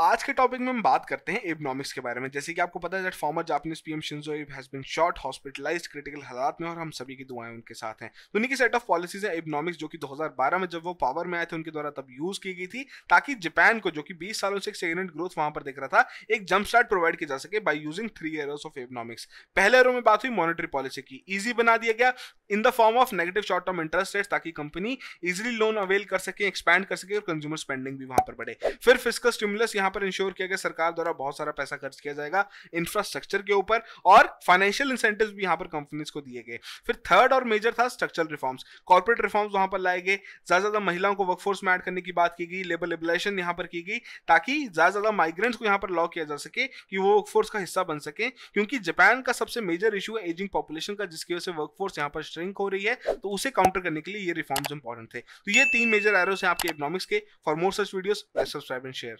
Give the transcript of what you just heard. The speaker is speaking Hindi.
आज के टॉपिक में हम बात करते हैं इबनॉमिक्स के बारे में जैसे कि आपको पता है former Japanese PM Shinzo Abe has been shot hospitalize critical हालात में और हम सभी की दुआएं उनके साथ हैं तो उन्हीं की सेट ऑफ पॉलिसीज है इबनॉमिक्स जो कि 2012 में जब वो पावर में आए थे उनके द्वारा तब यूज की गई थी ताकि जापान को जो कि बीस सालों से सेगनेंट ग्रोथ वहां पर देख रहा था एक जम्प स्टार्ट प्रोवाइड किया जा सके by using three arrows of Abenomics पहले एरो में बात हुई मॉनिटरी पॉलिसी की ईजी बना दिया गया in the form of negative short term interest rate ताकि कंपनी इजिली लोन अवेल कर सके एक्सपैंड कर सके और कंज्यूमर स्पेंडिंग भी वहां पर बढ़े फिर फिजिकल स्टिमुलस यहां पर इंश्योर किया गया सरकार द्वारा बहुत सारा पैसा खर्च किया जाएगा इंफ्रास्ट्रक्चर के ऊपर और फाइनेंशियल इंसेंटिव भी यहां पर कंपनीज को दिए गए फिर थर्ड और मेजर था स्ट्रक्चरल रिफॉर्म्स कॉर्पोरेट रिफॉर्म्स वहां पर लाए गए ज्यादा ज्यादा महिलाओं को वर्कफोर्स में एड करने की बात की गई लेबर लेबलाइजेशन यहां पर की गई ताकि ज्यादा ज्यादा माइग्रेंट्स को यहां पर लॉ किया जा सके कि वो वर्कफोर्स का हिस्सा बन सके क्योंकि जापान का सबसे मेजर इशू है एजिंग पॉपुलेशन का जिसकी वजह से वर्कफोर्स यहाँ पर श्रिंक हो रही है तो उसे काउंटर करने के लिए ये रिफॉर्म्स इंपॉर्टेंट थे तो ये तीन मेजर एरोस हैं आपके इकोनॉमिक्स के for more such videos subscribe and share